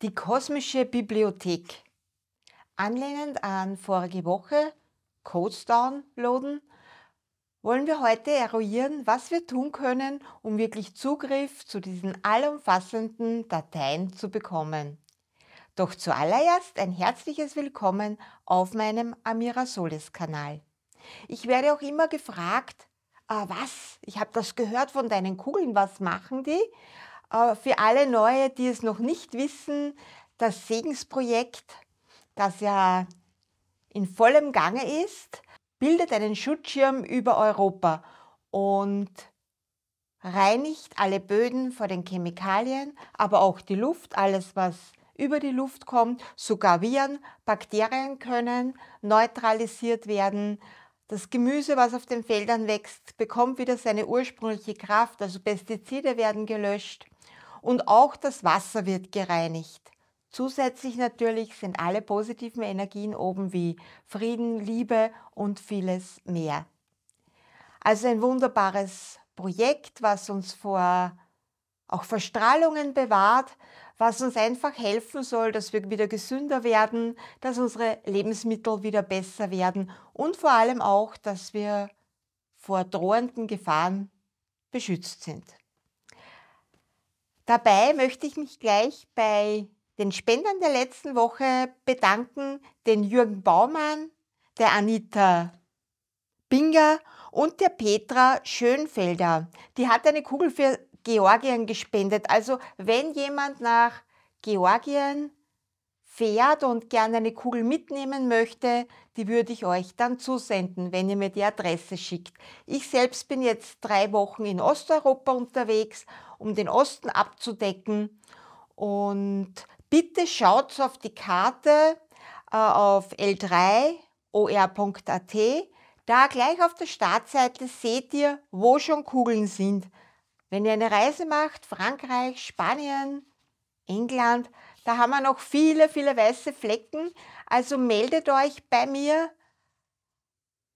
Die kosmische Bibliothek. Anlehnend an vorige Woche, Codes downloaden, wollen wir heute eruieren, was wir tun können, um wirklich Zugriff zu diesen allumfassenden Dateien zu bekommen. Doch zuallererst ein herzliches Willkommen auf meinem Amira Solis Kanal. Ich werde auch immer gefragt, ah, was? Ich habe das gehört von deinen Kugeln, was machen die? Für alle Neue, die es noch nicht wissen, das Segensprojekt, das ja in vollem Gange ist, bildet einen Schutzschirm über Europa und reinigt alle Böden vor den Chemikalien, aber auch die Luft, alles was über die Luft kommt, sogar Viren, Bakterien können neutralisiert werden. Das Gemüse, was auf den Feldern wächst, bekommt wieder seine ursprüngliche Kraft, also Pestizide werden gelöscht und auch das Wasser wird gereinigt. Zusätzlich natürlich sind alle positiven Energien oben wie Frieden, Liebe und vieles mehr. Also ein wunderbares Projekt, was uns vor auch Verstrahlungen bewahrt, was uns einfach helfen soll, dass wir wieder gesünder werden, dass unsere Lebensmittel wieder besser werden und vor allem auch, dass wir vor drohenden Gefahren beschützt sind. Dabei möchte ich mich gleich bei den Spendern der letzten Woche bedanken, den Jürgen Baumann, der Anita Binger und der Petra Schönfelder. Die hat eine Kugel für Georgien gespendet. Also wenn jemand nach Georgien fährt und gerne eine Kugel mitnehmen möchte, die würde ich euch dann zusenden, wenn ihr mir die Adresse schickt. Ich selbst bin jetzt drei Wochen in Osteuropa unterwegs, um den Osten abzudecken. Und bitte schaut auf die Karte äh, auf l3or.at. Da gleich auf der Startseite seht ihr, wo schon Kugeln sind. Wenn ihr eine Reise macht, Frankreich, Spanien, England, da haben wir noch viele, viele weiße Flecken. Also meldet euch bei mir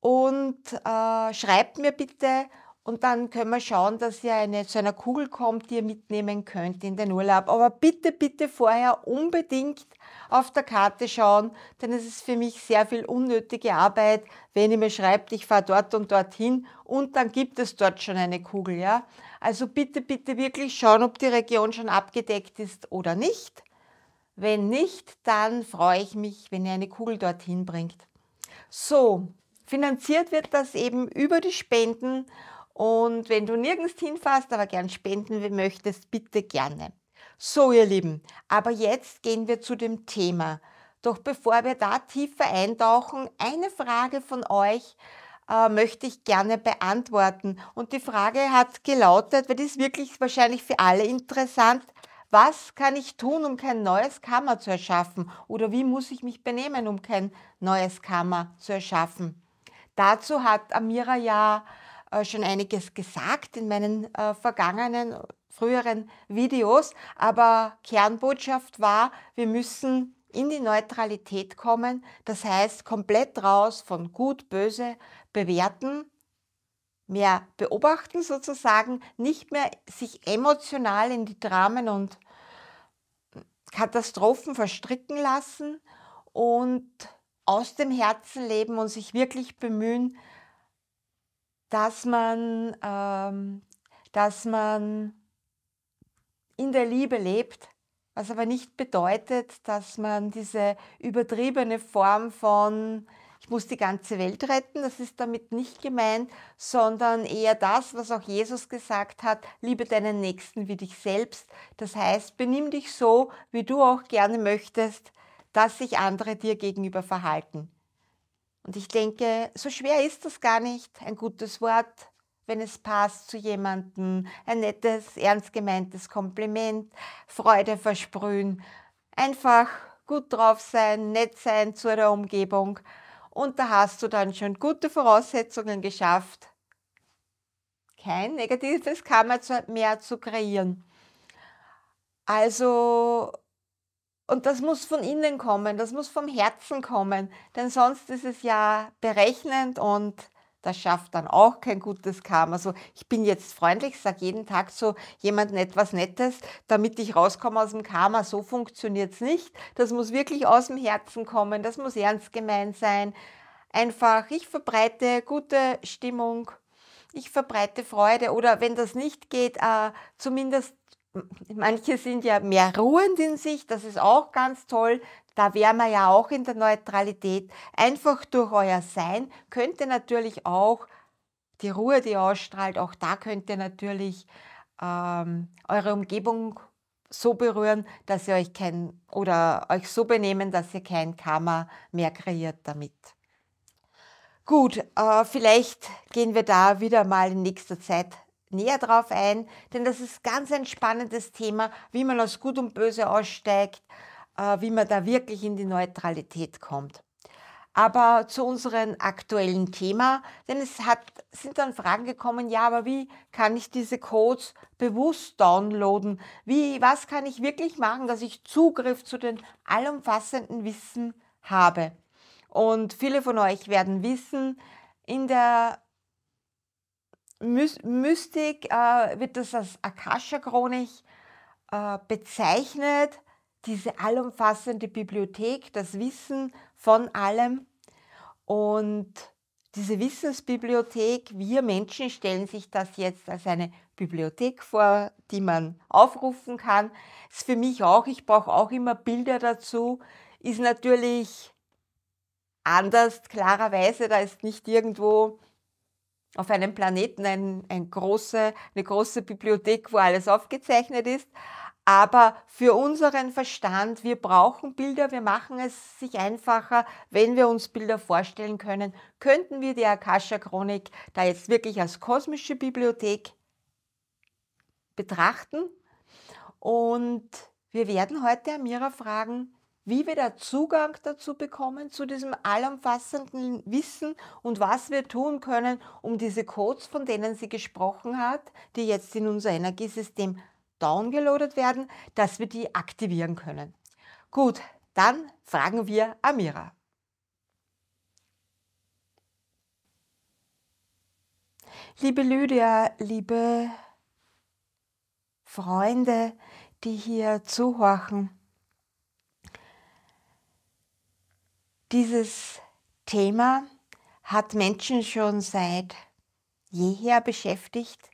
und äh, schreibt mir bitte. Und dann können wir schauen, dass ihr eine, zu einer Kugel kommt, die ihr mitnehmen könnt in den Urlaub. Aber bitte, bitte vorher unbedingt auf der Karte schauen, denn es ist für mich sehr viel unnötige Arbeit, wenn ihr mir schreibt, ich fahre dort und dorthin und dann gibt es dort schon eine Kugel. Ja? Also bitte, bitte wirklich schauen, ob die Region schon abgedeckt ist oder nicht. Wenn nicht, dann freue ich mich, wenn ihr eine Kugel dorthin bringt. So, finanziert wird das eben über die Spenden und wenn du nirgends hinfährst, aber gern spenden möchtest, bitte gerne. So, ihr Lieben, aber jetzt gehen wir zu dem Thema. Doch bevor wir da tiefer eintauchen, eine Frage von euch äh, möchte ich gerne beantworten. Und die Frage hat gelautet, weil die ist wirklich wahrscheinlich für alle interessant. Was kann ich tun, um kein neues Karma zu erschaffen? Oder wie muss ich mich benehmen, um kein neues Karma zu erschaffen? Dazu hat Amira ja äh, schon einiges gesagt in meinen äh, vergangenen, früheren Videos, aber Kernbotschaft war, wir müssen in die Neutralität kommen, das heißt komplett raus von gut, böse, bewerten, mehr beobachten sozusagen, nicht mehr sich emotional in die Dramen und Katastrophen verstricken lassen und aus dem Herzen leben und sich wirklich bemühen, dass man, ähm, dass man in der Liebe lebt, was aber nicht bedeutet, dass man diese übertriebene Form von ich muss die ganze Welt retten, das ist damit nicht gemeint, sondern eher das, was auch Jesus gesagt hat, liebe deinen Nächsten wie dich selbst. Das heißt, benimm dich so, wie du auch gerne möchtest, dass sich andere dir gegenüber verhalten. Und ich denke, so schwer ist das gar nicht, ein gutes Wort, wenn es passt zu jemandem, ein nettes, ernst gemeintes Kompliment, Freude versprühen, einfach gut drauf sein, nett sein zu der Umgebung und da hast du dann schon gute Voraussetzungen geschafft, kein negatives Karma mehr zu kreieren. Also, und das muss von innen kommen, das muss vom Herzen kommen, denn sonst ist es ja berechnend und das schafft dann auch kein gutes Karma. Also ich bin jetzt freundlich, sage jeden Tag so jemandem etwas Nettes, damit ich rauskomme aus dem Karma. So funktioniert es nicht. Das muss wirklich aus dem Herzen kommen, das muss ernst gemeint sein. Einfach, ich verbreite gute Stimmung, ich verbreite Freude oder wenn das nicht geht, äh, zumindest manche sind ja mehr ruhend in sich, das ist auch ganz toll, da wären wir ja auch in der Neutralität. Einfach durch euer Sein könnt ihr natürlich auch die Ruhe, die ausstrahlt, auch da könnt ihr natürlich ähm, eure Umgebung so berühren, dass ihr euch kein oder euch so benehmen, dass ihr kein Karma mehr kreiert damit. Gut, äh, vielleicht gehen wir da wieder mal in nächster Zeit näher drauf ein, denn das ist ganz ein spannendes Thema, wie man aus Gut und Böse aussteigt, äh, wie man da wirklich in die Neutralität kommt. Aber zu unserem aktuellen Thema, denn es hat, sind dann Fragen gekommen, ja, aber wie kann ich diese Codes bewusst downloaden? Wie, was kann ich wirklich machen, dass ich Zugriff zu den allumfassenden Wissen habe? Und viele von euch werden wissen, in der My Mystik äh, wird das als Akasha-Chronik äh, bezeichnet diese allumfassende Bibliothek, das Wissen von allem. Und diese Wissensbibliothek, wir Menschen stellen sich das jetzt als eine Bibliothek vor, die man aufrufen kann. Ist für mich auch, ich brauche auch immer Bilder dazu. Ist natürlich anders, klarerweise, da ist nicht irgendwo auf einem Planeten ein, ein große, eine große Bibliothek, wo alles aufgezeichnet ist. Aber für unseren Verstand, wir brauchen Bilder, wir machen es sich einfacher, wenn wir uns Bilder vorstellen können. Könnten wir die Akasha-Chronik da jetzt wirklich als kosmische Bibliothek betrachten? Und wir werden heute Amira fragen, wie wir da Zugang dazu bekommen, zu diesem allumfassenden Wissen und was wir tun können, um diese Codes, von denen sie gesprochen hat, die jetzt in unser Energiesystem downgeloadet werden, dass wir die aktivieren können. Gut, dann fragen wir Amira. Liebe Lydia, liebe Freunde, die hier zuhorchen, dieses Thema hat Menschen schon seit jeher beschäftigt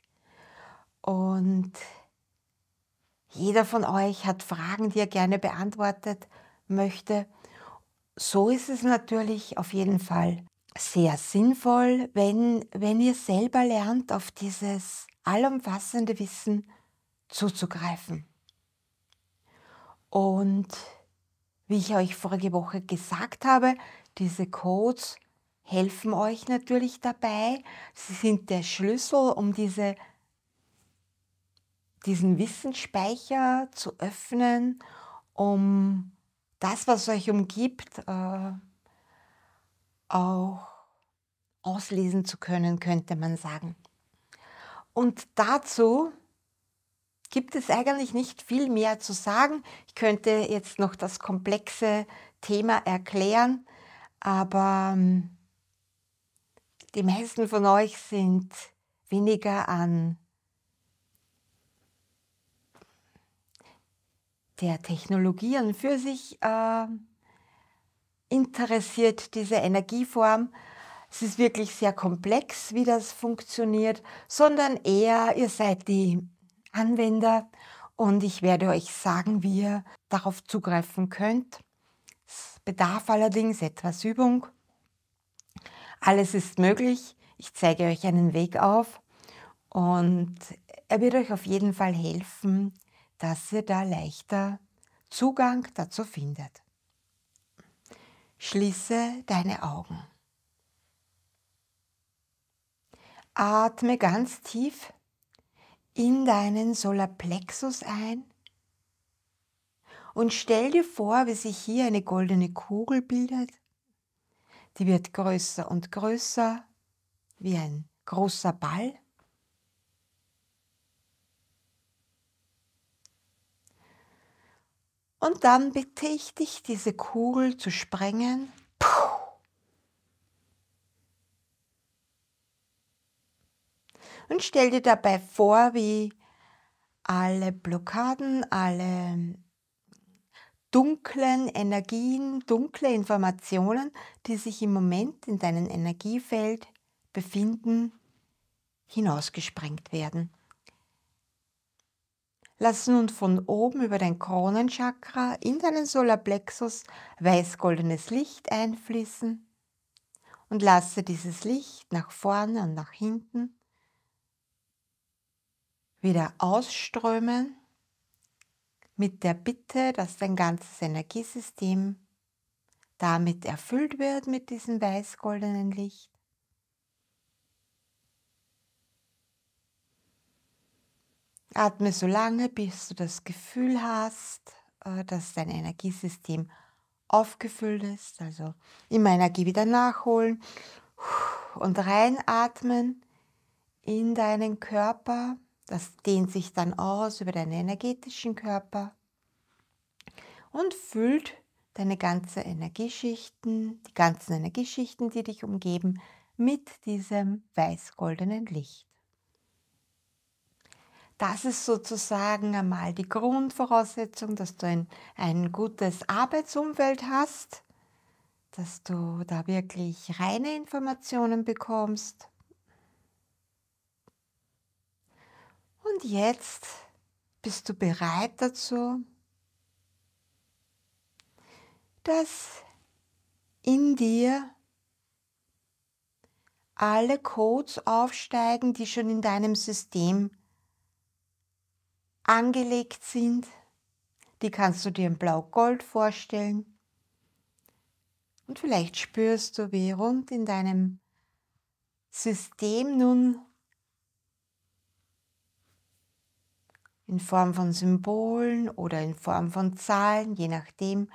und jeder von euch hat Fragen, die er gerne beantwortet möchte. So ist es natürlich auf jeden Fall sehr sinnvoll, wenn, wenn ihr selber lernt, auf dieses allumfassende Wissen zuzugreifen. Und wie ich euch vorige Woche gesagt habe, diese Codes helfen euch natürlich dabei. Sie sind der Schlüssel, um diese diesen Wissensspeicher zu öffnen, um das, was euch umgibt, äh, auch auslesen zu können, könnte man sagen. Und dazu gibt es eigentlich nicht viel mehr zu sagen. Ich könnte jetzt noch das komplexe Thema erklären, aber ähm, die meisten von euch sind weniger an der Technologie an für sich äh, interessiert, diese Energieform. Es ist wirklich sehr komplex, wie das funktioniert, sondern eher, ihr seid die Anwender und ich werde euch sagen, wie ihr darauf zugreifen könnt. Es bedarf allerdings etwas Übung. Alles ist möglich. Ich zeige euch einen Weg auf und er wird euch auf jeden Fall helfen, dass ihr da leichter Zugang dazu findet. Schließe deine Augen. Atme ganz tief in deinen Solarplexus ein und stell dir vor, wie sich hier eine goldene Kugel bildet. Die wird größer und größer wie ein großer Ball Und dann bitte ich dich, diese Kugel zu sprengen. Und stell dir dabei vor, wie alle Blockaden, alle dunklen Energien, dunkle Informationen, die sich im Moment in deinem Energiefeld befinden, hinausgesprengt werden. Lass nun von oben über dein Kronenchakra in deinen Solarplexus weiß-goldenes Licht einfließen und lasse dieses Licht nach vorne und nach hinten wieder ausströmen mit der Bitte, dass dein ganzes Energiesystem damit erfüllt wird mit diesem weiß-goldenen Licht. Atme so lange, bis du das Gefühl hast, äh, dass dein Energiesystem aufgefüllt ist. Also immer Energie wieder nachholen und reinatmen in deinen Körper. Das dehnt sich dann aus über deinen energetischen Körper und füllt deine ganze Energieschichten, die ganzen Energieschichten, die dich umgeben, mit diesem weiß-goldenen Licht. Das ist sozusagen einmal die Grundvoraussetzung, dass du ein, ein gutes Arbeitsumfeld hast, dass du da wirklich reine Informationen bekommst. Und jetzt bist du bereit dazu, dass in dir alle Codes aufsteigen, die schon in deinem System angelegt sind. Die kannst du dir in Blau-Gold vorstellen. Und vielleicht spürst du, wie rund in deinem System nun in Form von Symbolen oder in Form von Zahlen, je nachdem,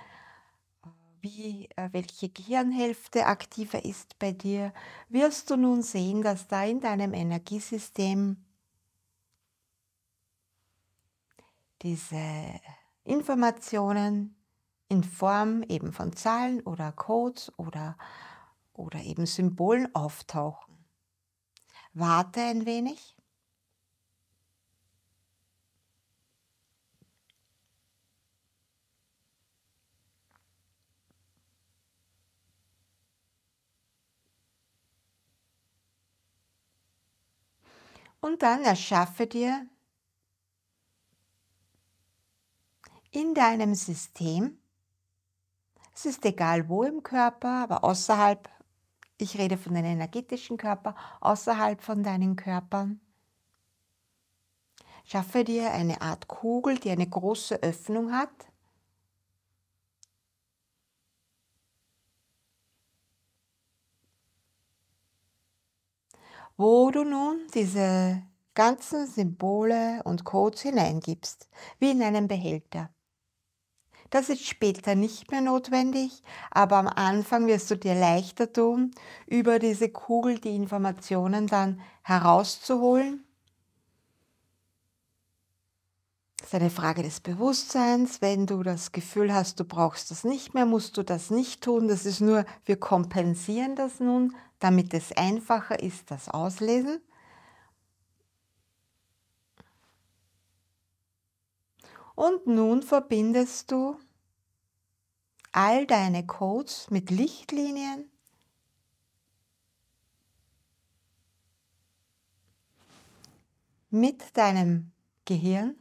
wie, äh, welche Gehirnhälfte aktiver ist bei dir, wirst du nun sehen, dass da in deinem Energiesystem diese Informationen in Form eben von Zahlen oder Codes oder, oder eben Symbolen auftauchen. Warte ein wenig. Und dann erschaffe dir in deinem System. Es ist egal wo im Körper, aber außerhalb, ich rede von den energetischen Körper, außerhalb von deinen Körpern. Schaffe dir eine Art Kugel, die eine große Öffnung hat. wo du nun diese ganzen Symbole und Codes hineingibst, wie in einen Behälter. Das ist später nicht mehr notwendig, aber am Anfang wirst du dir leichter tun, über diese Kugel die Informationen dann herauszuholen. Das ist eine Frage des Bewusstseins. Wenn du das Gefühl hast, du brauchst das nicht mehr, musst du das nicht tun. Das ist nur, wir kompensieren das nun, damit es einfacher ist, das Auslesen. Und nun verbindest du all deine Codes mit Lichtlinien mit deinem Gehirn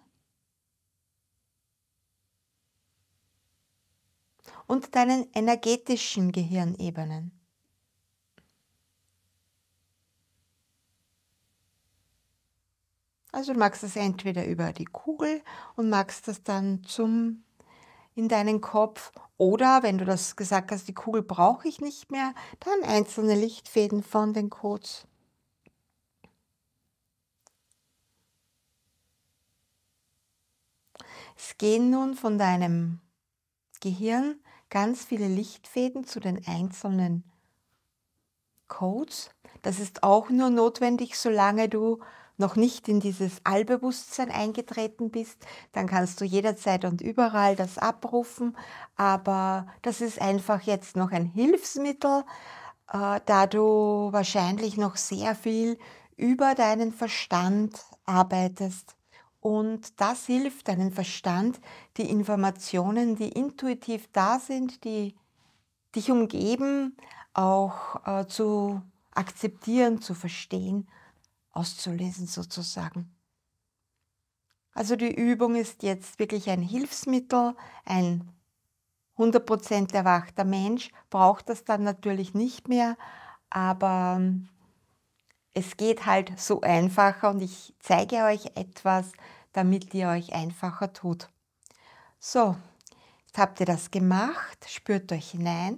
und deinen energetischen Gehirnebenen. Also du magst das entweder über die Kugel und magst es dann zum in deinen Kopf oder wenn du das gesagt hast, die Kugel brauche ich nicht mehr, dann einzelne Lichtfäden von den Codes. Es gehen nun von deinem Gehirn ganz viele Lichtfäden zu den einzelnen Codes. Das ist auch nur notwendig, solange du noch nicht in dieses Allbewusstsein eingetreten bist, dann kannst du jederzeit und überall das abrufen. Aber das ist einfach jetzt noch ein Hilfsmittel, äh, da du wahrscheinlich noch sehr viel über deinen Verstand arbeitest. Und das hilft deinem Verstand, die Informationen, die intuitiv da sind, die dich umgeben, auch äh, zu akzeptieren, zu verstehen auszulesen sozusagen. Also die Übung ist jetzt wirklich ein Hilfsmittel, ein 100% erwachter Mensch braucht das dann natürlich nicht mehr, aber es geht halt so einfacher und ich zeige euch etwas, damit ihr euch einfacher tut. So, jetzt habt ihr das gemacht, spürt euch hinein.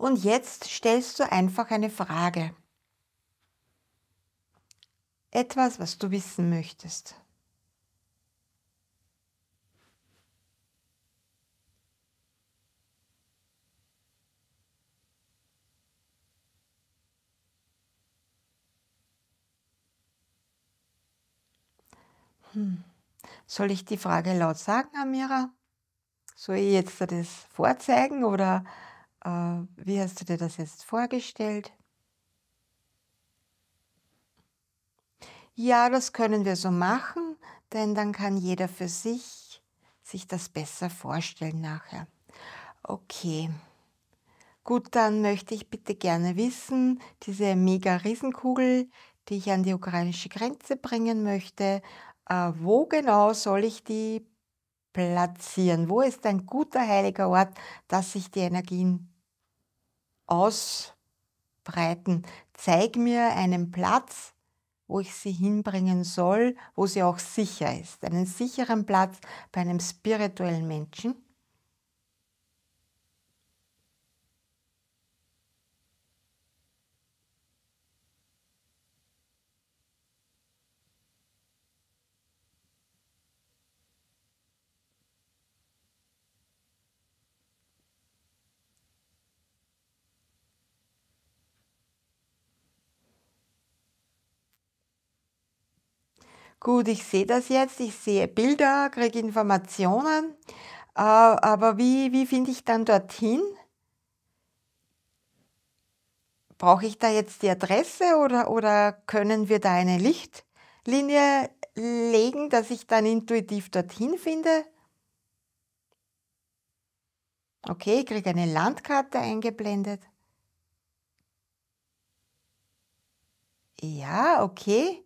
und jetzt stellst du einfach eine Frage. Etwas, was du wissen möchtest. Hm. Soll ich die Frage laut sagen, Amira? Soll ich jetzt das vorzeigen oder äh, wie hast du dir das jetzt vorgestellt? Ja, das können wir so machen, denn dann kann jeder für sich sich das besser vorstellen nachher. Okay. Gut, dann möchte ich bitte gerne wissen, diese Mega-Riesenkugel, die ich an die ukrainische Grenze bringen möchte, äh, wo genau soll ich die platzieren? Wo ist ein guter heiliger Ort, dass ich die Energien ausbreiten. Zeig mir einen Platz, wo ich sie hinbringen soll, wo sie auch sicher ist. Einen sicheren Platz bei einem spirituellen Menschen gut, ich sehe das jetzt, ich sehe Bilder, kriege Informationen, äh, aber wie, wie finde ich dann dorthin? Brauche ich da jetzt die Adresse oder, oder können wir da eine Lichtlinie legen, dass ich dann intuitiv dorthin finde? Okay, ich kriege eine Landkarte eingeblendet. Ja, okay.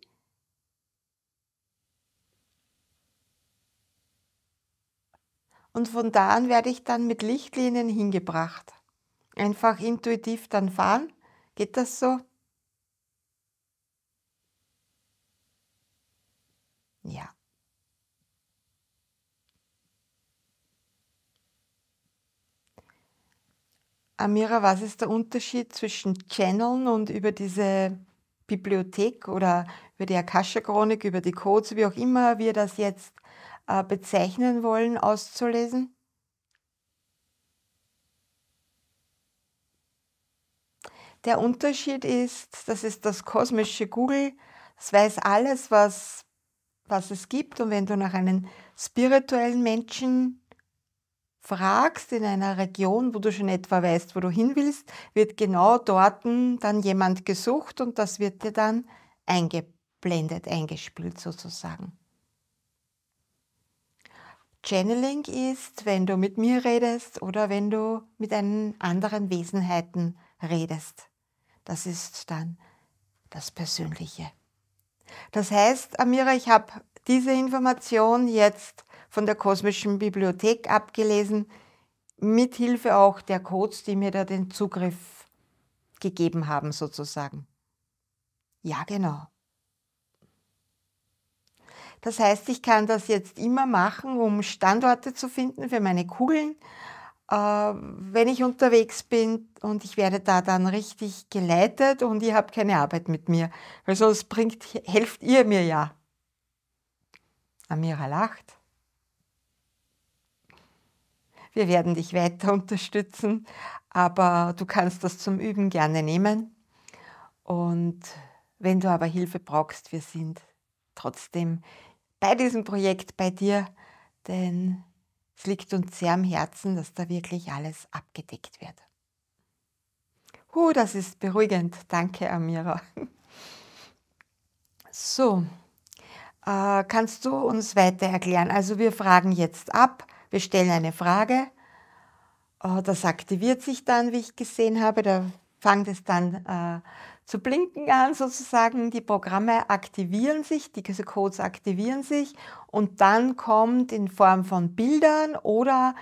und von da an werde ich dann mit Lichtlinien hingebracht. Einfach intuitiv dann fahren. Geht das so? Ja. Amira, was ist der Unterschied zwischen Channeln und über diese Bibliothek oder über die Akasha-Chronik, über die Codes, wie auch immer wir das jetzt äh, bezeichnen wollen, auszulesen? Der Unterschied ist, das ist das kosmische Google, es weiß alles, was, was es gibt. Und wenn du nach einem spirituellen Menschen fragst in einer Region, wo du schon etwa weißt, wo du hin willst, wird genau dort dann jemand gesucht und das wird dir dann eingeblendet, eingespielt sozusagen. Channeling ist, wenn du mit mir redest oder wenn du mit einem anderen Wesenheiten redest. Das ist dann das Persönliche. Das heißt, Amira, ich habe diese Information jetzt von der kosmischen Bibliothek abgelesen, mit Hilfe auch der Codes, die mir da den Zugriff gegeben haben sozusagen. Ja, genau. Das heißt, ich kann das jetzt immer machen, um Standorte zu finden für meine Kugeln, äh, wenn ich unterwegs bin und ich werde da dann richtig geleitet und ihr habt keine Arbeit mit mir, Also es bringt, helft ihr mir ja. Amira lacht. Wir werden dich weiter unterstützen, aber du kannst das zum Üben gerne nehmen. Und wenn du aber Hilfe brauchst, wir sind trotzdem bei diesem Projekt bei dir, denn es liegt uns sehr am Herzen, dass da wirklich alles abgedeckt wird. Huh, das ist beruhigend. Danke, Amira. So, äh, kannst du uns weiter erklären? Also wir fragen jetzt ab, wir stellen eine Frage, äh, das aktiviert sich dann, wie ich gesehen habe, da fängt es dann äh, zu blinken an sozusagen. Die Programme aktivieren sich, diese Codes aktivieren sich und dann kommt in Form von Bildern oder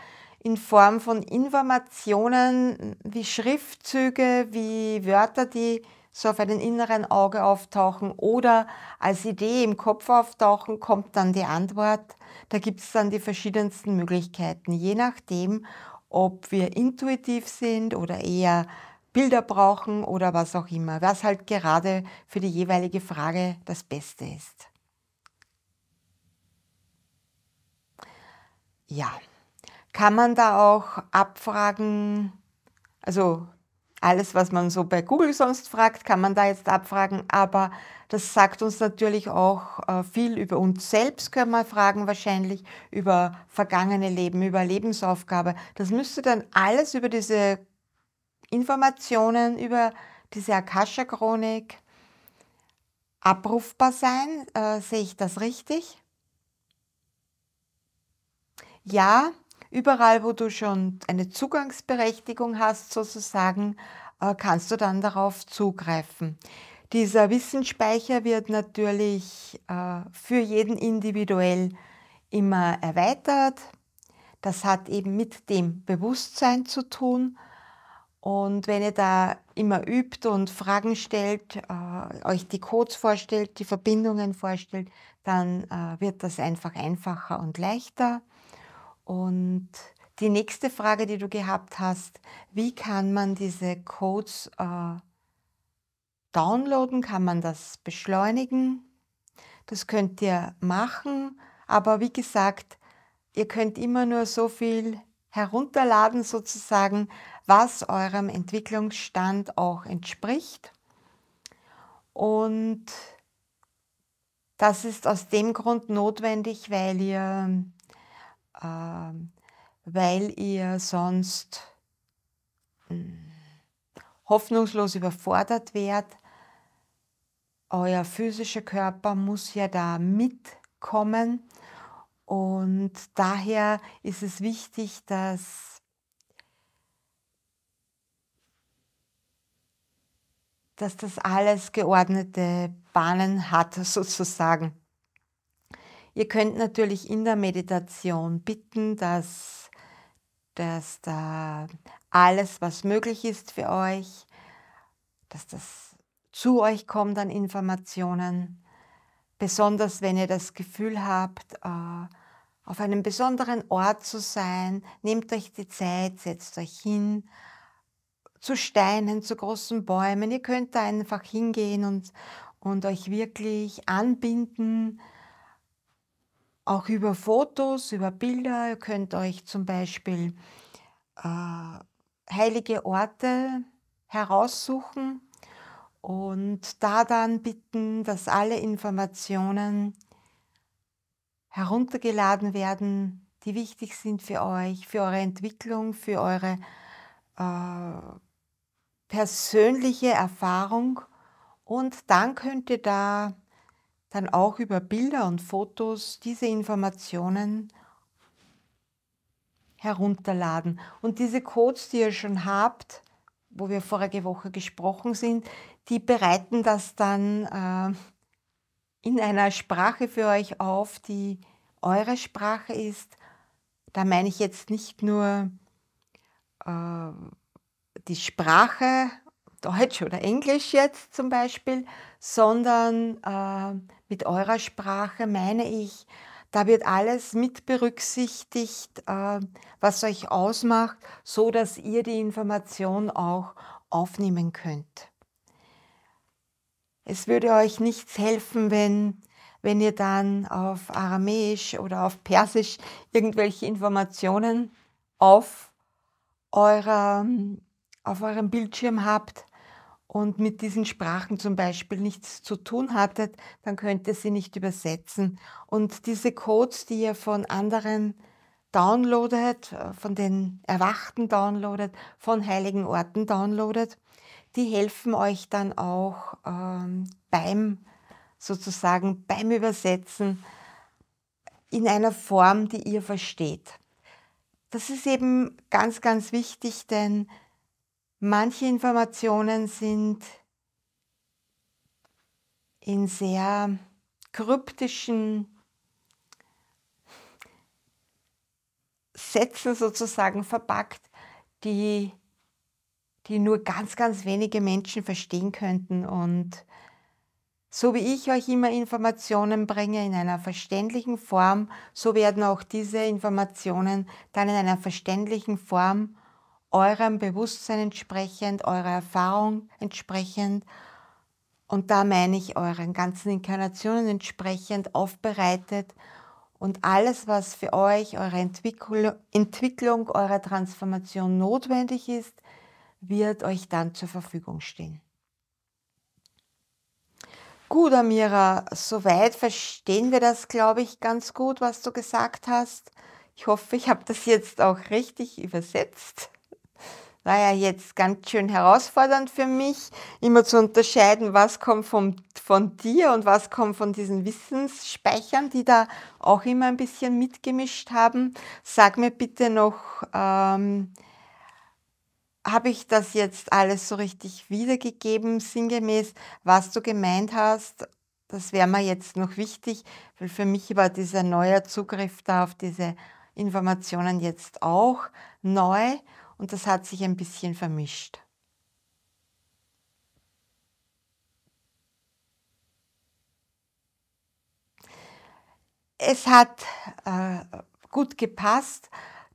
in Form von Informationen wie Schriftzüge, wie Wörter, die so auf einem inneren Auge auftauchen oder als Idee im Kopf auftauchen, kommt dann die Antwort. Da gibt es dann die verschiedensten Möglichkeiten, je nachdem, ob wir intuitiv sind oder eher Bilder brauchen oder was auch immer, was halt gerade für die jeweilige Frage das Beste ist. Ja, kann man da auch abfragen, also alles, was man so bei Google sonst fragt, kann man da jetzt abfragen, aber das sagt uns natürlich auch äh, viel über uns selbst, können wir fragen wahrscheinlich, über vergangene Leben, über Lebensaufgabe. Das müsste dann alles über diese Informationen über diese Akasha-Chronik abrufbar sein. Äh, sehe ich das richtig? Ja, überall, wo du schon eine Zugangsberechtigung hast, sozusagen, äh, kannst du dann darauf zugreifen. Dieser Wissensspeicher wird natürlich äh, für jeden individuell immer erweitert. Das hat eben mit dem Bewusstsein zu tun und wenn ihr da immer übt und Fragen stellt, äh, euch die Codes vorstellt, die Verbindungen vorstellt, dann äh, wird das einfach einfacher und leichter. Und die nächste Frage, die du gehabt hast, wie kann man diese Codes äh, downloaden? Kann man das beschleunigen? Das könnt ihr machen, aber wie gesagt, ihr könnt immer nur so viel herunterladen sozusagen, was eurem Entwicklungsstand auch entspricht. Und das ist aus dem Grund notwendig, weil ihr, äh, weil ihr sonst mh, hm, hoffnungslos überfordert werdet. Euer physischer Körper muss ja da mitkommen und daher ist es wichtig, dass, dass das alles geordnete Bahnen hat, sozusagen. Ihr könnt natürlich in der Meditation bitten, dass, dass da alles, was möglich ist für euch, dass das zu euch kommt an Informationen besonders wenn ihr das Gefühl habt, äh, auf einem besonderen Ort zu sein, nehmt euch die Zeit, setzt euch hin, zu Steinen, zu großen Bäumen. Ihr könnt da einfach hingehen und, und euch wirklich anbinden, auch über Fotos, über Bilder. Ihr könnt euch zum Beispiel äh, heilige Orte heraussuchen und da dann bitten, dass alle Informationen heruntergeladen werden, die wichtig sind für euch, für eure Entwicklung, für eure äh, persönliche Erfahrung. Und dann könnt ihr da dann auch über Bilder und Fotos diese Informationen herunterladen. Und diese Codes, die ihr schon habt, wo wir vorige Woche gesprochen sind, die bereiten das dann äh, in einer Sprache für euch auf, die eure Sprache ist. Da meine ich jetzt nicht nur äh, die Sprache, Deutsch oder Englisch jetzt zum Beispiel, sondern äh, mit eurer Sprache meine ich, da wird alles mit berücksichtigt, äh, was euch ausmacht, so dass ihr die Information auch aufnehmen könnt. Es würde euch nichts helfen, wenn, wenn ihr dann auf Aramäisch oder auf Persisch irgendwelche Informationen auf, eurer, auf eurem Bildschirm habt und mit diesen Sprachen zum Beispiel nichts zu tun hattet, dann könnt ihr sie nicht übersetzen. Und diese Codes, die ihr von anderen downloadet, äh, von den Erwachten downloadet, von heiligen Orten downloadet, die helfen euch dann auch ähm, beim sozusagen beim Übersetzen in einer Form, die ihr versteht. Das ist eben ganz, ganz wichtig, denn manche Informationen sind in sehr kryptischen Sätzen sozusagen verpackt, die die nur ganz, ganz wenige Menschen verstehen könnten. Und so wie ich euch immer Informationen bringe in einer verständlichen Form, so werden auch diese Informationen dann in einer verständlichen Form eurem Bewusstsein entsprechend, eurer Erfahrung entsprechend und da meine ich euren ganzen Inkarnationen entsprechend aufbereitet und alles, was für euch, eure Entwicklung, eure Transformation notwendig ist, wird euch dann zur Verfügung stehen. Gut, Amira, soweit verstehen wir das, glaube ich, ganz gut, was du gesagt hast. Ich hoffe, ich habe das jetzt auch richtig übersetzt. War ja jetzt ganz schön herausfordernd für mich, immer zu unterscheiden, was kommt vom, von dir und was kommt von diesen Wissensspeichern, die da auch immer ein bisschen mitgemischt haben. Sag mir bitte noch, ähm, habe ich das jetzt alles so richtig wiedergegeben, sinngemäß, was du gemeint hast? Das wäre mir jetzt noch wichtig, weil für mich war dieser neue Zugriff da auf diese Informationen jetzt auch neu und das hat sich ein bisschen vermischt. Es hat äh, gut gepasst,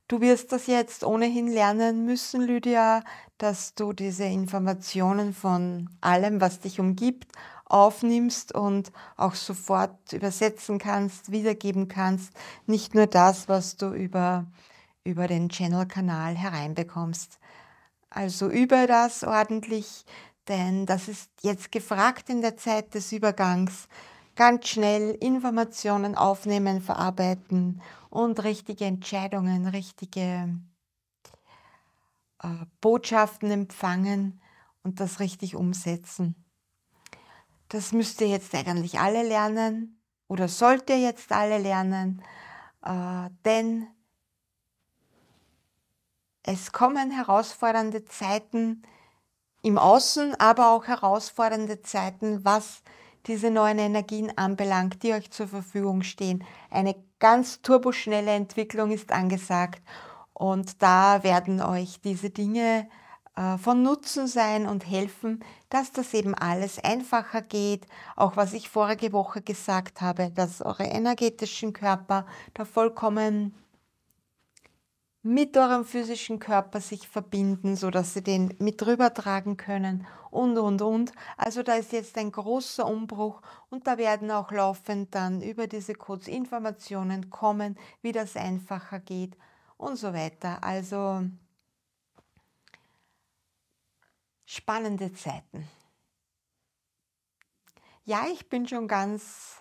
Du wirst das jetzt ohnehin lernen müssen, Lydia, dass du diese Informationen von allem, was dich umgibt, aufnimmst und auch sofort übersetzen kannst, wiedergeben kannst. Nicht nur das, was du über, über den Channel-Kanal hereinbekommst. Also über das ordentlich, denn das ist jetzt gefragt in der Zeit des Übergangs ganz schnell Informationen aufnehmen, verarbeiten und richtige Entscheidungen, richtige äh, Botschaften empfangen und das richtig umsetzen. Das müsst ihr jetzt eigentlich alle lernen oder sollt ihr jetzt alle lernen, äh, denn es kommen herausfordernde Zeiten im Außen, aber auch herausfordernde Zeiten, was diese neuen Energien anbelangt, die euch zur Verfügung stehen. Eine ganz turboschnelle Entwicklung ist angesagt und da werden euch diese Dinge äh, von Nutzen sein und helfen, dass das eben alles einfacher geht. Auch was ich vorige Woche gesagt habe, dass eure energetischen Körper da vollkommen mit eurem physischen Körper sich verbinden, sodass sie den mit drüber tragen können und, und, und. Also da ist jetzt ein großer Umbruch und da werden auch laufend dann über diese Codes Informationen kommen, wie das einfacher geht und so weiter. Also spannende Zeiten. Ja, ich bin schon ganz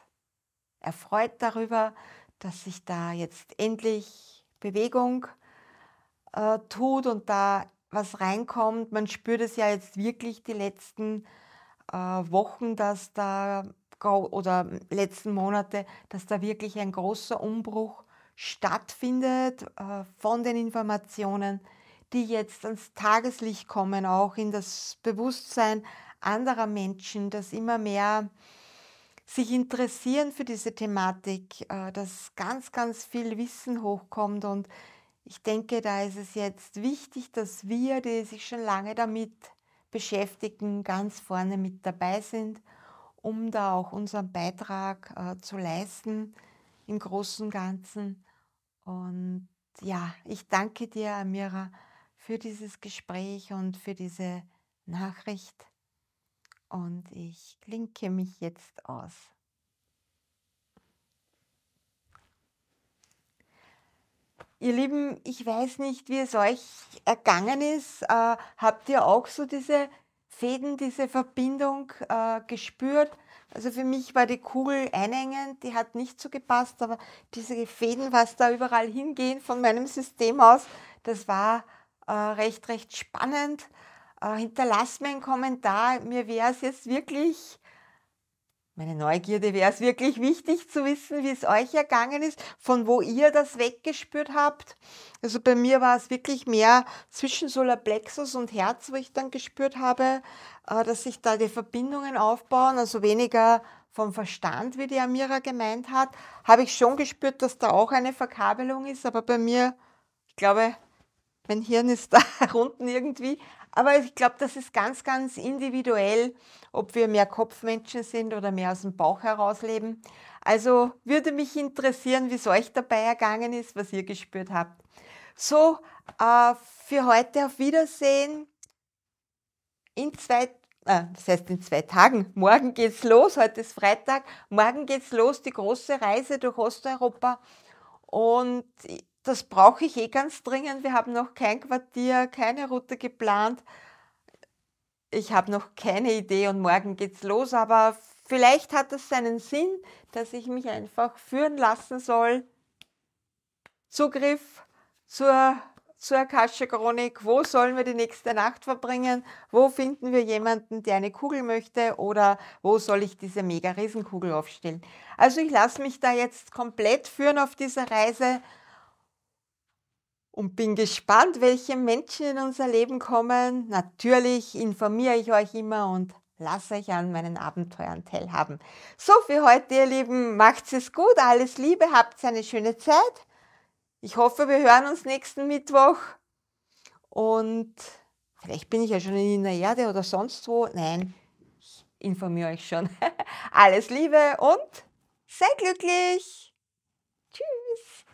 erfreut darüber, dass ich da jetzt endlich Bewegung äh, tut und da was reinkommt. Man spürt es ja jetzt wirklich die letzten äh, Wochen, dass da oder letzten Monate, dass da wirklich ein großer Umbruch stattfindet äh, von den Informationen, die jetzt ans Tageslicht kommen, auch in das Bewusstsein anderer Menschen, dass immer mehr sich interessieren für diese Thematik, äh, dass ganz, ganz viel Wissen hochkommt und ich denke, da ist es jetzt wichtig, dass wir, die sich schon lange damit beschäftigen, ganz vorne mit dabei sind, um da auch unseren Beitrag äh, zu leisten im Großen und Ganzen. Und ja, ich danke dir, Amira, für dieses Gespräch und für diese Nachricht. Und ich klinke mich jetzt aus. Ihr Lieben, ich weiß nicht, wie es euch ergangen ist. Äh, habt ihr auch so diese Fäden, diese Verbindung äh, gespürt? Also für mich war die Kugel einhängend, die hat nicht so gepasst, aber diese Fäden, was da überall hingehen von meinem System aus, das war äh, recht, recht spannend. Äh, hinterlasst mir einen Kommentar, mir wäre es jetzt wirklich meine Neugierde wäre es wirklich wichtig zu wissen, wie es euch ergangen ist, von wo ihr das weggespürt habt. Also bei mir war es wirklich mehr zwischen Solarplexus und Herz, wo ich dann gespürt habe, äh, dass sich da die Verbindungen aufbauen, also weniger vom Verstand, wie die Amira gemeint hat, habe ich schon gespürt, dass da auch eine Verkabelung ist, aber bei mir, ich glaube, mein Hirn ist da unten irgendwie aber ich glaube, das ist ganz, ganz individuell, ob wir mehr Kopfmenschen sind oder mehr aus dem Bauch heraus leben. Also würde mich interessieren, wie es euch dabei ergangen ist, was ihr gespürt habt. So, äh, für heute auf Wiedersehen. In zwei äh, das heißt in zwei Tagen. Morgen geht's los, heute ist Freitag. Morgen geht's los, die große Reise durch Osteuropa. Und das brauche ich eh ganz dringend. Wir haben noch kein Quartier, keine Route geplant. Ich habe noch keine Idee und morgen geht's los, aber vielleicht hat es seinen Sinn, dass ich mich einfach führen lassen soll. Zugriff zur, zur Kasche-Chronik. Wo sollen wir die nächste Nacht verbringen? Wo finden wir jemanden, der eine Kugel möchte? Oder wo soll ich diese mega Riesenkugel aufstellen? Also ich lasse mich da jetzt komplett führen auf dieser Reise und bin gespannt, welche Menschen in unser Leben kommen. Natürlich informiere ich euch immer und lasse euch an meinen Abenteuern teilhaben. So für heute, ihr Lieben. macht es gut, alles Liebe, habt eine schöne Zeit. Ich hoffe, wir hören uns nächsten Mittwoch. Und vielleicht bin ich ja schon in der Erde oder sonst wo. Nein, ich informiere euch schon. Alles Liebe und sei glücklich. Tschüss.